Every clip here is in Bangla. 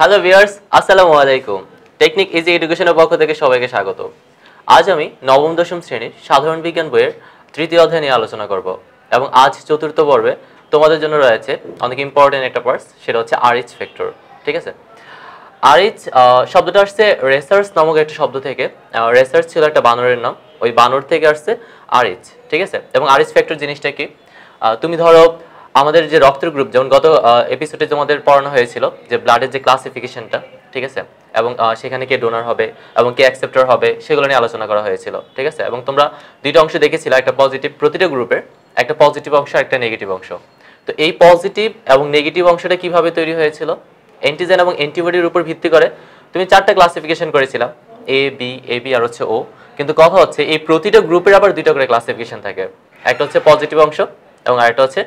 হ্যালো ভিয়ার্স আসসালামু আলাইকুম টেকনিক ইজি এডুকেশনের পক্ষ থেকে সবাইকে স্বাগত আজ আমি নবম দশম শ্রেণীর সাধারণ বিজ্ঞান বইয়ের তৃতীয় অধ্যায় নিয়ে আলোচনা করব এবং আজ চতুর্থ পর্বে তোমাদের জন্য রয়েছে অনেক ইম্পর্টেন্ট একটা পার্স সেটা হচ্ছে আরিচ ফ্যাক্টর ঠিক আছে আরিচ শব্দটা আসছে রেসার্চ নামক একটা শব্দ থেকে রেসার্চ ছিল একটা বানরের নাম ওই বানর থেকে আসছে আরিচ ঠিক আছে এবং আরিচ ফ্যাক্টর জিনিসটা কি তুমি ধরো আমাদের যে রক্তের গ্রুপ যেমন গত এপিসোডে তোমাদের পড়ানো হয়েছিল যে ব্লাডের যে ক্লাসিফিকেশনটা ঠিক আছে এবং সেখানে কে ডোনার হবে এবং কে অ্যাকসেপ্টার হবে সেগুলো নিয়ে আলোচনা করা হয়েছিল ঠিক আছে এবং তোমরা দুইটা অংশ দেখেছিলে একটা পজিটিভ প্রতিটা গ্রুপের একটা পজিটিভ অংশ একটা নেগেটিভ অংশ তো এই পজিটিভ এবং নেগেটিভ অংশটা কিভাবে তৈরি হয়েছিল অ্যান্টিজেন এবং অ্যান্টিবডির উপর ভিত্তি করে তুমি চারটা ক্লাসিফিকেশন করেছিলাম এ বি এ বি আর হচ্ছে ও কিন্তু কথা হচ্ছে এই প্রতিটা গ্রুপের আবার দুইটা করে ক্লাসিফিকেশন থাকে একটা হচ্ছে পজিটিভ অংশ এবং আরেকটা হচ্ছে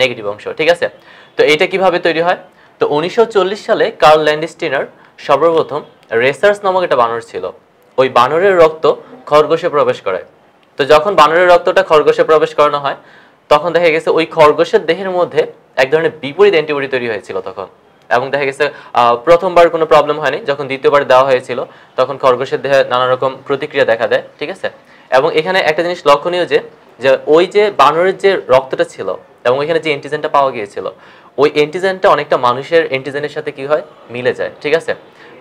নেগেটিভ অংশ ঠিক আছে তো এটা কিভাবে তৈরি হয় তো উনিশশো সালে কার্ল ল্যান্ডিস্টিনার সর্বপ্রথম রেসার্স নামক একটা বানর ছিল ওই বানরের রক্ত খরগোশে প্রবেশ করে তো যখন বানরের রক্তটা খরগোশে প্রবেশ করানো হয় তখন দেখা গেছে ওই খরগোশের দেহের মধ্যে এক ধরনের বিপরীত অ্যান্টিবডি তৈরি হয়েছিল তখন এবং দেখা গেছে প্রথমবার কোনো প্রবলেম হয়নি যখন দ্বিতীয়বার দেওয়া হয়েছিল তখন খরগোশের দেহে নানা রকম প্রতিক্রিয়া দেখা দেয় ঠিক আছে এবং এখানে একটা জিনিস লক্ষণীয় যে ওই যে বানরের যে রক্তটা ছিল এবং ওইখানে যে অ্যান্টিজেনটা পাওয়া গিয়েছিল ওই অ্যান্টিজেনটা অনেকটা মানুষের অ্যান্টিজেনের সাথে কি হয় মিলে যায় ঠিক আছে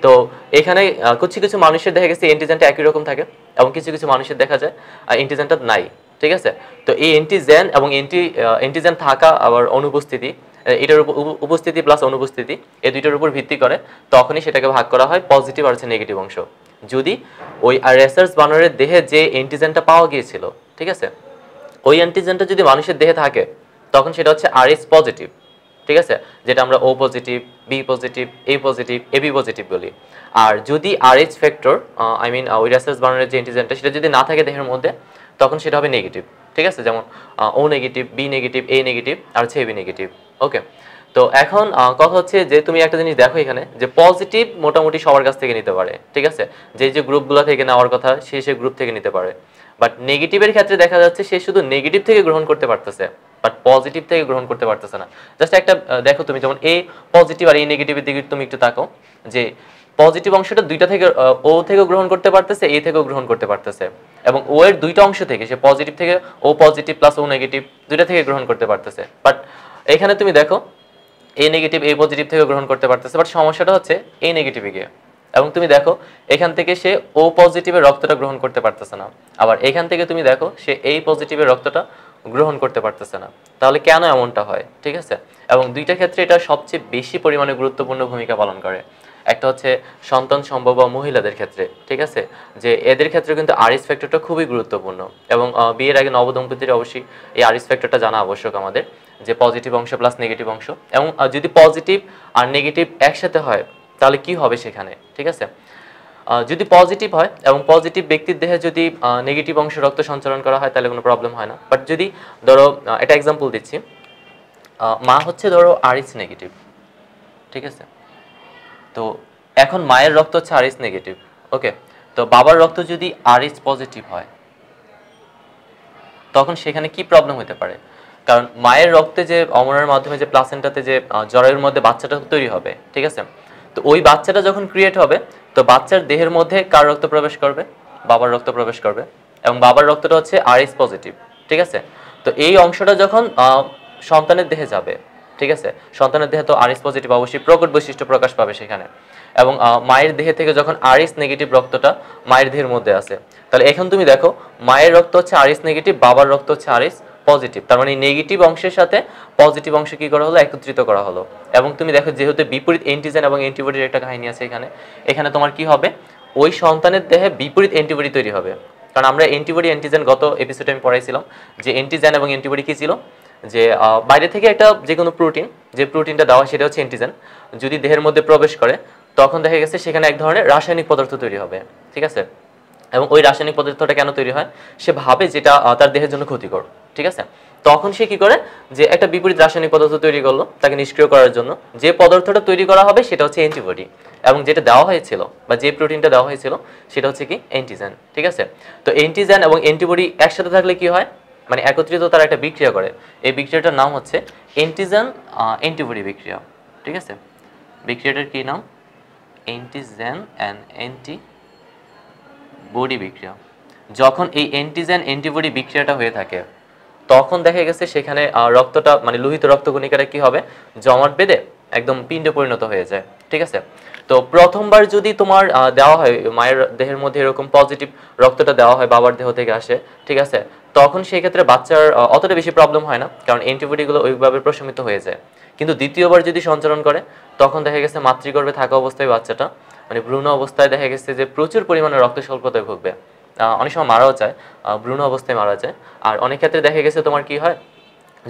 তো এখানে কিছু কিছু মানুষের দেখা গেছে অ্যান্টিজেনটা একই রকম থাকে এবং কিছু কিছু মানুষের দেখা যায় অ্যান্টিজেনটা নাই ঠিক আছে তো এই অ্যান্টিজেন এবং অ্যান্টি অ্যান্টিজেন থাকা আবার অনুপস্থিতি এটার উপর উপস্থিতি প্লাস অনুপস্থিতি এই দুইটার উপর ভিত্তি করে তখনই সেটাকে ভাগ করা হয় পজিটিভ আর নেগেটিভ অংশ যদি ওই রেসার্স বানরের দেহে যে অ্যান্টিজেনটা পাওয়া গিয়েছিল ঠিক আছে ওই অ্যান্টিজেনটা যদি মানুষের দেহে থাকে তখন সেটা হচ্ছে আর ইস পজিটিভ ঠিক আছে যেটা আমরা O positive B positive A positive A B positive বলি আর যদি আর ইস ফ্যাক্টর আই মিন ওই রাসেলস বার্নারের যে অ্যান্টিজেনটা সেটা যদি না থাকে দেহের মধ্যে তখন সেটা হবে নেগেটিভ ঠিক আছে যেমন O negative B negative A negative আর হচ্ছে এ বি নেগেটিভ ওকে তো এখন কথা হচ্ছে যে তুমি একটা জিনিস দেখো এখানে যে পজিটিভ মোটামুটি সবার কাছ থেকে নিতে পারে ঠিক আছে যে যে গ্রুপগুলো থেকে নেওয়ার কথা সে সে গ্রুপ থেকে নিতে পারে বাট নেগেটিভের ক্ষেত্রে দেখা যাচ্ছে সে শুধু নেগেটিভ থেকে গ্রহণ করতে পারতেছে বাট পজিটিভ থেকে গ্রহণ করতে পারতেছে না জাস্ট একটা দেখো তুমি যেমন এ পজিটিভ আর এই নেগেটিভের দিকে তুমি একটু তাকো যে পজিটিভ অংশটা দুইটা থেকে ও থেকে গ্রহণ করতে পারতেছে এ থেকেও গ্রহণ করতে পারতেছে এবং ও এর দুইটা অংশ থেকে সে পজিটিভ থেকে O positive plus O negative দুইটা থেকে গ্রহণ করতে পারতেছে বাট এখানে তুমি দেখো এ নেগেটিভ এ পজিটিভ থেকে গ্রহণ করতে পারতেছে বাট সমস্যাটা হচ্ছে এ নেগেটিভে গিয়ে এবং তুমি দেখো এখান থেকে সে ও পজিটিভের রক্তটা গ্রহণ করতে পারতেছে না আবার এখান থেকে তুমি দেখো সে এই পজিটিভের রক্তটা গ্রহণ করতে পারতেছে না তাহলে কেন এমনটা হয় ঠিক আছে এবং দুইটা ক্ষেত্রে এটা সবচেয়ে বেশি পরিমাণে গুরুত্বপূর্ণ ভূমিকা পালন করে একটা হচ্ছে সন্তান সম্ভব বা মহিলাদের ক্ষেত্রে ঠিক আছে যে এদের ক্ষেত্রে কিন্তু আরিস ফ্যাক্টরটা খুবই গুরুত্বপূর্ণ এবং বিয়ের আগে নবদম্পতির অবশ্যই এই আরিস ফ্যাক্টরটা জানা আবশ্যক আমাদের যে পজিটিভ অংশ প্লাস নেগেটিভ অংশ এবং যদি পজিটিভ আর নেগেটিভ একসাথে হয় তাহলে কি হবে সেখানে ঠিক আছে যদি পজিটিভ হয় এবং পজিটিভ ব্যক্তির দেহে যদি নেগেটিভ অংশে রক্ত সঞ্চালন করা হয় তাহলে কোনো প্রবলেম হয় না বাট যদি ধরো এটা এক্সাম্পল দিচ্ছি মা হচ্ছে ধরো আরিস নেগেটিভ ঠিক আছে তো এখন মায়ের রক্ত হচ্ছে আরিস নেগেটিভ ওকে তো বাবার রক্ত যদি আরিস পজিটিভ হয় তখন সেখানে কি প্রবলেম হতে পারে কারণ মায়ের রক্তে যে অমরের মাধ্যমে যে প্লাসেন্টাতে যে জরায়ুর মধ্যে বাচ্চাটা তৈরি হবে ঠিক আছে তো ওই বাচ্চাটা যখন ক্রিয়েট হবে তো বাচ্চার দেহের মধ্যে কার রক্ত প্রবেশ করবে বাবার রক্ত প্রবেশ করবে এবং বাবার রক্তটা হচ্ছে আর এস পজিটিভ ঠিক আছে তো এই অংশটা যখন সন্তানের দেহে যাবে ঠিক আছে সন্তানের দেহে তো আর এস পজিটিভ অবশ্যই প্রকট বৈশিষ্ট্য প্রকাশ পাবে সেখানে এবং মায়ের দেহে থেকে যখন আর এস নেগেটিভ রক্তটা মায়ের দেহের মধ্যে আছে তাহলে এখন তুমি দেখো মায়ের রক্ত হচ্ছে আর এস নেগেটিভ বাবার রক্ত হচ্ছে আর এস পজিটিভ তার মানে নেগেটিভ অংশের সাথে পজিটিভ অংশ কি করা হলো একত্রিত করা হলো এবং তুমি দেখো যেহেতু বিপরীত অ্যান্টিজেন এবং অ্যান্টিবডির একটা কাহিনী আছে এখানে এখানে তোমার কি হবে ওই সন্তানের দেহে বিপরীত অ্যান্টিবডি তৈরি হবে কারণ আমরা অ্যান্টিবডি অ্যান্টিজেন গত এপিসোডে আমি পড়াইছিলাম যে অ্যান্টিজেন এবং অ্যান্টিবডি কী ছিল যে বাইরে থেকে একটা যে কোনো প্রোটিন যে প্রোটিনটা দেওয়া সেটা হচ্ছে অ্যান্টিজেন যদি দেহের মধ্যে প্রবেশ করে তখন দেখা গেছে সেখানে এক ধরনের রাসায়নিক পদার্থ তৈরি হবে ঠিক আছে এবং ওই রাসায়নিক পদার্থটা কেন তৈরি হয় সে ভাবে যেটা তার দেহের জন্য ক্ষতিকর ঠিক আছে তখন সে কি করে যে একটা বিপরীত রাসায়নিক পদার্থ তৈরি করলো তাকে নিষ্ক্রিয় করার জন্য যে পদার্থটা তৈরি করা হবে সেটা হচ্ছে অ্যান্টিবডি এবং যেটা দেওয়া হয়েছিল বা যে প্রোটিনটা দেওয়া হয়েছিল সেটা হচ্ছে কি অ্যান্টিজেন ঠিক আছে তো অ্যান্টিজেন এবং অ্যান্টিবডি একসাথে থাকলে কি হয় মানে একত্রিত তারা একটা বিক্রিয়া করে এই বিক্রিয়াটার নাম হচ্ছে অ্যান্টিজেন অ্যান্টিবডি বিক্রিয়া ঠিক আছে বিক্রিয়াটার কি নাম অ্যান্টিজেন অ্যান্ড অ্যান্টি বডি বিক্রিয়া যখন এই অ্যান্টিজেন অ্যান্টিবডি বিক্রিয়াটা হয়ে থাকে তখন দেখা গেছে সেখানে রক্তটা মানে লোহিত রক্তকণিকাটা কি হবে জমাট বেঁধে একদম পিণ্ডে পরিণত হয়ে যায় ঠিক আছে তো প্রথমবার যদি তোমার দেওয়া হয় মায়ের দেহের মধ্যে এরকম পজিটিভ রক্তটা দেওয়া হয় বাবার দেহ থেকে আসে ঠিক আছে তখন সেই ক্ষেত্রে বাচ্চার অতটা বেশি প্রবলেম হয় না কারণ অ্যান্টিবডিগুলো ওইভাবে প্রশমিত হয়ে যায় কিন্তু দ্বিতীয়বার যদি সঞ্চালন করে তখন দেখা গেছে মাতৃগর্ভে থাকা অবস্থায় বাচ্চাটা মানে ভ্রূণ অবস্থায় দেখা গেছে যে প্রচুর পরিমাণে রক্ত স্বল্পতায় ভুগবে অনেক সময় মারাও যায় ভ্রূণ অবস্থায় মারা যায় আর অনেক ক্ষেত্রে দেখা গেছে তোমার কি হয়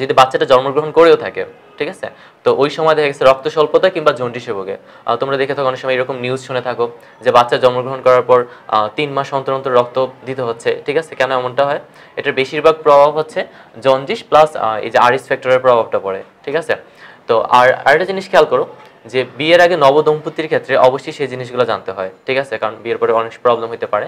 যদি বাচ্চাটা জন্মগ্রহণ করেও থাকে ঠিক আছে তো ওই সময় দেখা গেছে রক্ত স্বল্পতা কিংবা জন্ডিসে ভোগে তোমরা দেখে থাকো অনেক সময় এরকম নিউজ শুনে থাকো যে বাচ্চা জন্মগ্রহণ করার পর তিন মাস অন্তর অন্তর রক্ত দিতে হচ্ছে ঠিক আছে কেন এমনটা হয় এটার বেশিরভাগ প্রভাব হচ্ছে জন্ডিস প্লাস এই যে আরিস ফ্যাক্টরের প্রভাবটা পড়ে ঠিক আছে তো আর আরেকটা জিনিস খেয়াল করো যে বিয়ের আগে নবদম্পতির ক্ষেত্রে অবশ্যই সেই জিনিসগুলো জানতে হয় ঠিক আছে কারণ বিয়ের পরে অনেক প্রবলেম হতে পারে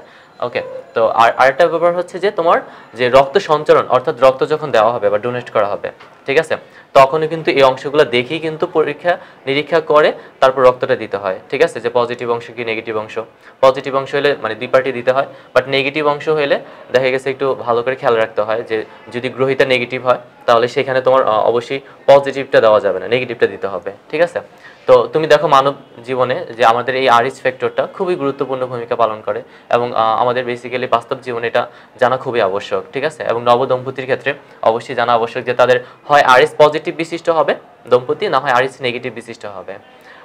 ওকে তো আর আরেকটা ব্যাপার হচ্ছে যে তোমার যে রক্ত সঞ্চারণ অর্থাৎ রক্ত যখন দেওয়া হবে বা ডোনেট করা হবে ঠিক আছে তখনও কিন্তু এই অংশগুলো দেখেই কিন্তু পরীক্ষা নিরীক্ষা করে তারপর রক্তটা দিতে হয় ঠিক আছে যে পজিটিভ অংশ কি নেগেটিভ অংশ পজিটিভ অংশ হলে মানে দুই পার্টি দিতে হয় বাট নেগেটিভ অংশ হলে দেখা গেছে একটু ভালো করে খেয়াল রাখতে হয় যে যদি গ্রহিতা নেগেটিভ হয় তাহলে সেখানে তোমার অবশ্যই পজিটিভটা দেওয়া যাবে না নেগেটিভটা দিতে হবে ঠিক আছে তো তুমি দেখো মানব জীবনে যে আমাদের এই আরিস ফ্যাক্টরটা খুবই গুরুত্বপূর্ণ ভূমিকা পালন করে এবং আমাদের বেসিক্যালি বাস্তব জীবনে এটা জানা খুবই আবশ্যক ঠিক আছে এবং নবদম্পতির ক্ষেত্রে অবশ্যই জানা আবশ্যক যে তাদের হয় আরএস পজিটিভ বিশিষ্ট হবে দম্পতি না হয় আরএস নেগেটিভ বিশিষ্ট হবে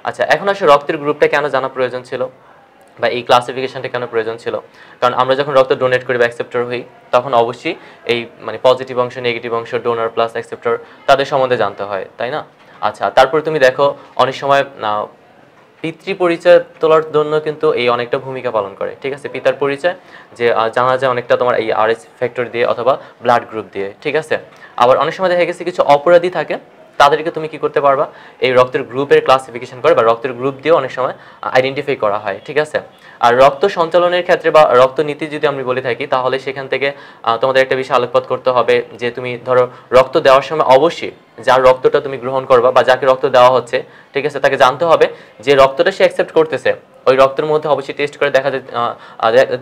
আচ্ছা এখন আসলে রক্তের গ্রুপটা কেন জানা প্রয়োজন ছিল বা এই ক্লাসিফিকেশানটা কেন প্রয়োজন ছিল কারণ আমরা যখন রক্ত ডোনেট করি বা অ্যাকসেপ্টর হই তখন অবশ্যই এই মানে পজিটিভ অংশ নেগেটিভ অংশ ডোনার প্লাস অ্যাকসেপ্টর তাদের সম্বন্ধে জানতে হয় তাই না আচ্ছা তারপর তুমি দেখো অনেক সময় পিতৃ পরিচয় তোলার জন্য কিন্তু এই অনেকটা ভূমিকা পালন করে ঠিক আছে পিতার পরিচয় যে জানা যায় অনেকটা তোমার এই আর ফ্যাক্টর দিয়ে অথবা ব্লাড গ্রুপ দিয়ে ঠিক আছে আবার অনেক সময় দেখা গেছে কিছু অপরাধী থাকে তাদেরকে তুমি কি করতে পারবা এই রক্তের গ্রুপের ক্লাসিফিকেশন করে বা রক্তের গ্রুপ দিয়ে অনেক সময় আইডেন্টিফাই করা হয় ঠিক আছে আর রক্ত সঞ্চালনের ক্ষেত্রে বা রক্ত নীতি যদি আমি বলে থাকি তাহলে সেখান থেকে তোমাদের একটা বিষয় আলোকপাত করতে হবে যে তুমি ধরো রক্ত দেওয়ার সময় অবশ্যই যার রক্তটা তুমি গ্রহণ করবা বা যাকে রক্ত দেওয়া হচ্ছে ঠিক আছে তাকে জানতে হবে যে রক্তটা সে অ্যাকসেপ্ট করতেছে ওই রক্তের মধ্যে অবশ্যই টেস্ট করে দেখা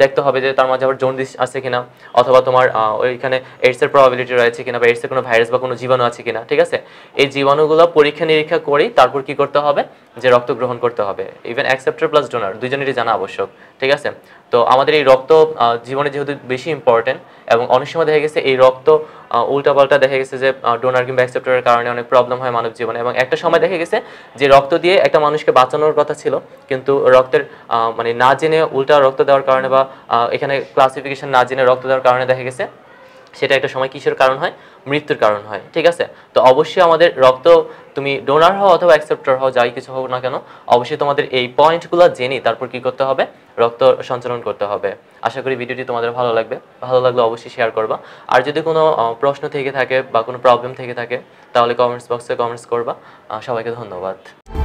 দেখতে হবে যে তার মাঝে আবার জন্ডিস আছে কিনা অথবা তোমার ওইখানে এইডসের প্রবাবিলিটি রয়েছে কিনা বা এইডসের কোনো ভাইরাস বা কোনো জীবাণু আছে কিনা ঠিক আছে এই জীবাণুগুলো পরীক্ষা নিরীক্ষা করেই তারপর কি করতে হবে যে রক্ত গ্রহণ করতে হবে ইভেন অ্যাকসেপ্টার প্লাস ডোনার দুজনেরই জানা আবশ্যক ঠিক আছে তো আমাদের এই রক্ত জীবনে যেহেতু বেশি ইম্পর্টেন্ট এবং অনেক সময় দেখা গেছে এই রক্ত উল্টাপাল্টা দেখা গেছে যে ডোনার কিংবা অ্যাকসেপ্টারের কারণে অনেক প্রবলেম হয় মানব জীবনে এবং একটা সময় দেখা গেছে যে রক্ত দিয়ে একটা মানুষকে বাঁচানোর কথা ছিল কিন্তু রক্তের মানে না জেনে উল্টা রক্ত দেওয়ার কারণে বা এখানে ক্লাসিফিকেশন না জেনে রক্ত দেওয়ার কারণে দেখা গেছে সেটা একটা সময় কিসের কারণ হয় মৃত্যুর কারণ হয় ঠিক আছে তো অবশ্যই আমাদের রক্ত তুমি ডোনার হও অথবা অ্যাকসেপ্টার হও যাই কিছু হোক না কেন অবশ্যই তোমাদের এই পয়েন্টগুলো জেনে তারপর কি করতে হবে রক্ত সঞ্চালন করতে হবে আশা করি ভিডিওটি তোমাদের ভালো লাগবে ভালো লাগলে অবশ্যই শেয়ার করবা আর যদি কোনো প্রশ্ন থেকে থাকে বা কোনো প্রবলেম থেকে থাকে তাহলে কমেন্টস বক্সে কমেন্টস করবা সবাইকে ধন্যবাদ